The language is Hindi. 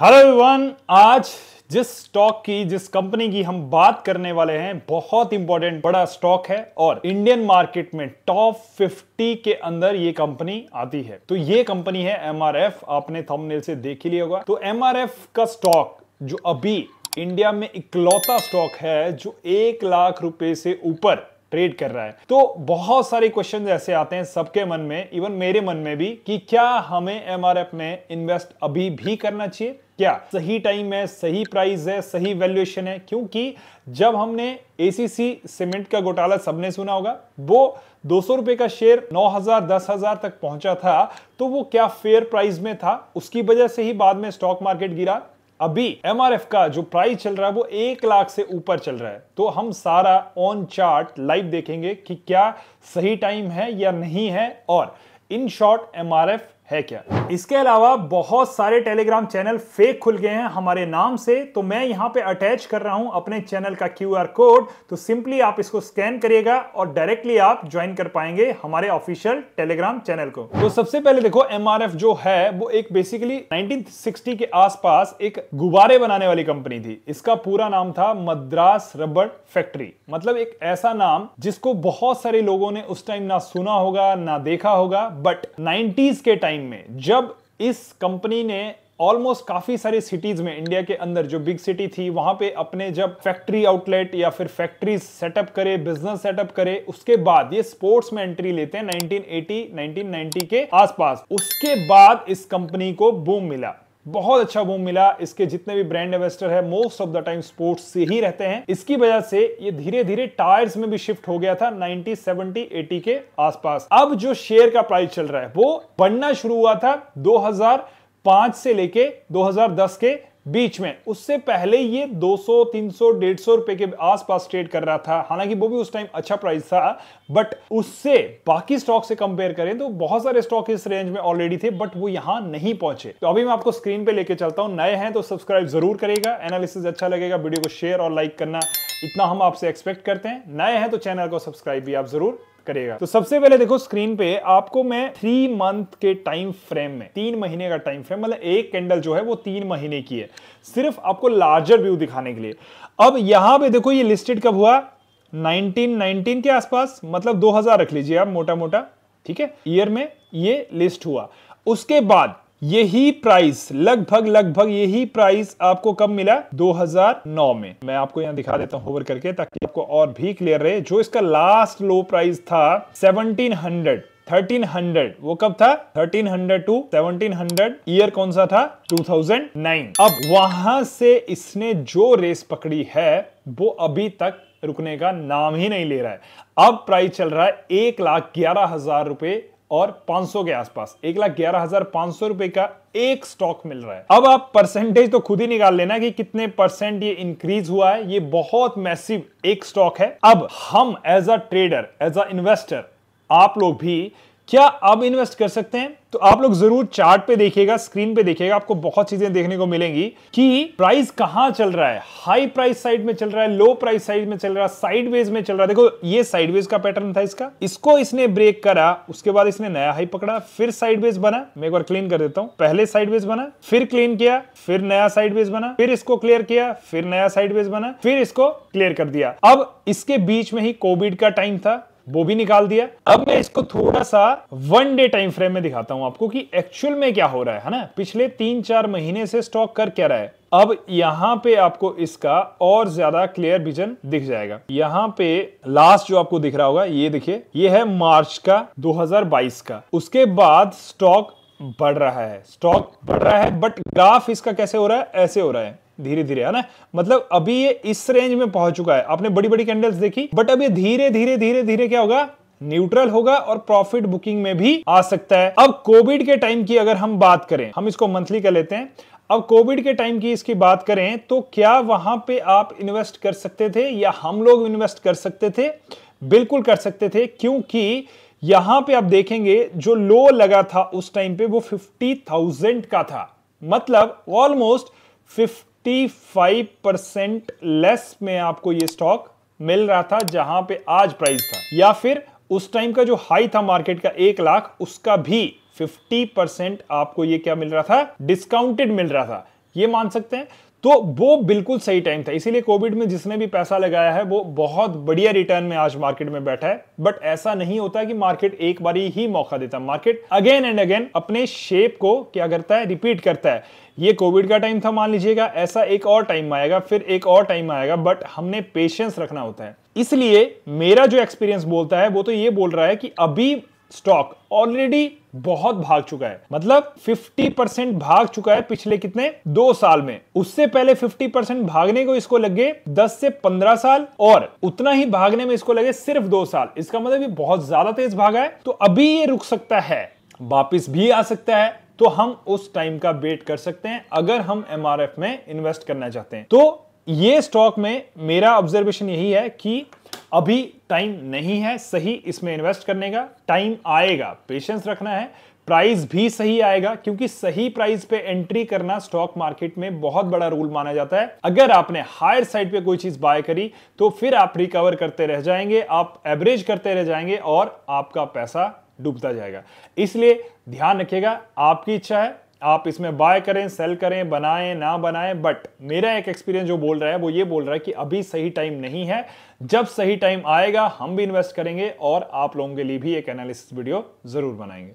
हेलो एवरीवन आज जिस स्टॉक की जिस कंपनी की हम बात करने वाले हैं बहुत इंपॉर्टेंट बड़ा स्टॉक है और इंडियन मार्केट में टॉप 50 के अंदर ये कंपनी आती है तो ये कंपनी है एमआरएफ आपने थंबनेल से देख ही लिया होगा तो एमआरएफ का स्टॉक जो अभी इंडिया में इकलौता स्टॉक है जो एक लाख रुपए से ऊपर ट्रेड कर रहा है तो बहुत सारे क्वेश्चन ऐसे आते हैं सबके मन में इवन मेरे मन में भी कि क्या हमें एमआरएफ में इन्वेस्ट अभी भी करना चाहिए क्या सही टाइम है सही प्राइस है सही वैल्यूएशन है क्योंकि जब हमने एसीसी सीमेंट का घोटाला सबने सुना होगा वो दो सौ रुपए का शेयर 9000 10000 तक पहुंचा था तो वो क्या फेयर प्राइस में था उसकी वजह से ही बाद में स्टॉक मार्केट गिरा अभी एम का जो प्राइस चल रहा है वो एक लाख से ऊपर चल रहा है तो हम सारा ऑन चार्ट लाइव देखेंगे कि क्या सही टाइम है या नहीं है और in short M R F है क्या इसके अलावा बहुत सारे टेलीग्राम चैनल फेक खुल गए हैं हमारे नाम से तो मैं यहाँ पे अटैच कर रहा हूँ अपने चैनल का क्यूआर कोड तो सिंपली आप इसको स्कैन करिएगा और डायरेक्टली आप ज्वाइन कर पाएंगे हमारे ऑफिशियल टेलीग्राम चैनल को तो सबसे पहले देखो एम जो है वो एक बेसिकली नाइनटीन के आसपास एक गुब्बारे बनाने वाली कंपनी थी इसका पूरा नाम था मद्रास रबर फैक्ट्री मतलब एक ऐसा नाम जिसको बहुत सारे लोगों ने उस टाइम ना सुना होगा ना देखा होगा बट नाइनटीज के टाइम टाइम में जब इस कंपनी ने ऑलमोस्ट काफी सारी सिटीज में इंडिया के अंदर जो बिग सिटी थी वहां पे अपने जब फैक्ट्री आउटलेट या फिर फैक्ट्री सेटअप करे बिजनेस सेटअप करे उसके बाद ये स्पोर्ट्स में एंट्री लेते हैं 1980 1990 के आसपास उसके बाद इस कंपनी को बूम मिला बहुत अच्छा बूम मिला इसके जितने भी ब्रांड एवेस्टर है most of the time sports से ही रहते हैं इसकी वजह से ये धीरे धीरे टायर्स में भी शिफ्ट हो गया था 90, 70, 80 के आसपास अब जो शेयर का प्राइस चल रहा है वो बढ़ना शुरू हुआ था 2005 से लेके 2010 के बीच में उससे पहले ये 200, 300, 150 रुपए के आसपास ट्रेड कर रहा था हालांकि वो भी उस टाइम अच्छा प्राइस था बट उससे बाकी स्टॉक से कंपेयर करें तो बहुत सारे स्टॉक इस रेंज में ऑलरेडी थे बट वो यहां नहीं पहुंचे तो अभी मैं आपको स्क्रीन पे लेके चलता हूं नए हैं तो सब्सक्राइब जरूर करेगा एनालिसिस अच्छा लगेगा वीडियो को शेयर और लाइक करना इतना हम आपसे एक्सपेक्ट करते हैं नए हैं तो चैनल को सब्सक्राइब भी आप जरूर करेगा तो सबसे पहले देखो स्क्रीन पे आपको मैं थ्री मंथ के टाइम फ्रेम में तीन महीने का टाइम फ्रेम मतलब एक कैंडल जो है वो तीन महीने की है सिर्फ आपको लार्जर व्यू दिखाने के लिए अब यहां पे देखो ये लिस्टेड कब हुआ 1919 के आसपास मतलब 2000 रख लीजिए आप मोटा मोटा ठीक है ईयर में ये लिस्ट हुआ उसके बाद यही प्राइस लगभग लगभग यही प्राइस आपको कब मिला 2009 में मैं आपको यहां दिखा देता हूं होवर करके ताकि आपको और भी क्लियर रहे जो इसका लास्ट लो प्राइस था 1700 1300 वो कब था 1300 टू 1700 ईयर कौन सा था 2009 अब वहां से इसने जो रेस पकड़ी है वो अभी तक रुकने का नाम ही नहीं ले रहा है अब प्राइस चल रहा है एक लाख ग्यारह हजार रुपए और 500 के आसपास एक लाख ग्यारह हजार पांच सौ रुपए का एक स्टॉक मिल रहा है अब आप परसेंटेज तो खुद ही निकाल लेना कि कितने परसेंट ये इंक्रीज हुआ है ये बहुत मैसिव एक स्टॉक है अब हम as a trader as a investor आप लोग भी क्या अब इन्वेस्ट कर सकते हैं तो आप लोग जरूर चार्ट पे देखिएगा स्क्रीन पे देखिएगा आपको बहुत चीजें देखने को मिलेंगी कि प्राइस कहां चल रहा है हाई प्राइस साइड में चल रहा है लो प्राइस साइड में चल रहा है साइडवेज में चल रहा है देखो ये साइडवेज का पैटर्न था इसका इसको इसने ब्रेक करा उसके बाद इसने नया हाई पकड़ा फिर साइडवेज बना मैं एक बार क्लीन कर देता हूं पहले साइडवेज बना फिर क्लीन किया फिर नया साइडवेज बना फिर इसको क्लियर किया फिर नया साइडवेज बना फिर इसको क्लियर कर दिया अब इसके बीच में ही कोविड का टाइम था वो भी निकाल दिया अब मैं इसको थोड़ा सा वन डे टाइम फ्रेम में दिखाता हूं आपको कि एक्चुअल में क्या हो रहा है ना पिछले तीन चार महीने से स्टॉक कर क्या रहा है अब यहां पे आपको इसका और ज्यादा क्लियर विजन दिख जाएगा यहां पे लास्ट जो आपको दिख रहा होगा ये देखिए ये है मार्च का 2022 का उसके बाद स्टॉक बढ़ रहा है स्टॉक बढ़ रहा है बट ग्राफ इसका कैसे हो रहा है ऐसे हो रहा है धीरे धीरे है ना मतलब अभी ये इस रेंज में पहुंच चुका है आपने बड़ी बड़ी कैंडल्स देखी बट अब ये धीरे धीरे धीरे धीरे क्या होगा न्यूट्रल होगा और प्रॉफिट बुकिंग में भी आ सकता है अब कोविड के टाइम की अगर हम बात करें हम इसको मंथली कर लेते हैं अब कोविड के टाइम की इसकी बात करें तो क्या वहां पे आप इन्वेस्ट कर सकते थे या हम लोग इन्वेस्ट कर सकते थे बिल्कुल कर सकते थे क्योंकि यहां पे आप देखेंगे जो लो लगा था उस टाइम पे वो 50,000 का था मतलब ऑलमोस्ट 55 परसेंट लेस में आपको ये स्टॉक मिल रहा था जहां पे आज प्राइस था या फिर उस टाइम का जो हाई था मार्केट का एक लाख उसका भी 50 परसेंट आपको ये क्या मिल रहा था डिस्काउंटेड मिल रहा था ये मान सकते हैं तो वो बिल्कुल सही टाइम था इसीलिए कोविड में जिसने भी पैसा लगाया है वो बहुत बढ़िया रिटर्न में आज मार्केट में बैठा है बट ऐसा नहीं होता कि मार्केट एक बार ही मौका देता मार्केट अगेन एंड अगेन अपने शेप को क्या करता है रिपीट करता है ये कोविड का टाइम था मान लीजिएगा ऐसा एक और टाइम आएगा फिर एक और टाइम आएगा बट हमने पेशेंस रखना होता है इसलिए मेरा जो एक्सपीरियंस बोलता है वो तो ये बोल रहा है कि अभी स्टॉक ऑलरेडी बहुत भाग चुका है मतलब 50 परसेंट भाग चुका है पिछले कितने दो साल में उससे पहले 50 परसेंट भागने को इसको लगे 10 से 15 साल और उतना ही भागने में इसको लगे सिर्फ दो साल इसका मतलब ये बहुत ज्यादा तेज भागा है तो अभी ये रुक सकता है वापिस भी आ सकता है तो हम उस टाइम का वेट कर सकते हैं अगर हम एम में इन्वेस्ट करना चाहते हैं तो ये स्टॉक में मेरा ऑब्जर्वेशन यही है कि अभी टाइम नहीं है सही इसमें इन्वेस्ट करने का टाइम आएगा पेशेंस रखना है प्राइस भी सही आएगा क्योंकि सही प्राइस पे एंट्री करना स्टॉक मार्केट में बहुत बड़ा रूल माना जाता है अगर आपने हायर साइड पे कोई चीज बाय करी तो फिर आप रिकवर करते रह जाएंगे आप एवरेज करते रह जाएंगे और आपका पैसा डूबता जाएगा इसलिए ध्यान रखिएगा आपकी इच्छा है आप इसमें बाय करें सेल करें बनाएं ना बनाएं बट मेरा एक एक्सपीरियंस जो बोल रहा है वो ये बोल रहा है कि अभी सही टाइम नहीं है जब सही टाइम आएगा हम भी इन्वेस्ट करेंगे और आप लोगों के लिए भी एक एनालिसिस वीडियो जरूर बनाएंगे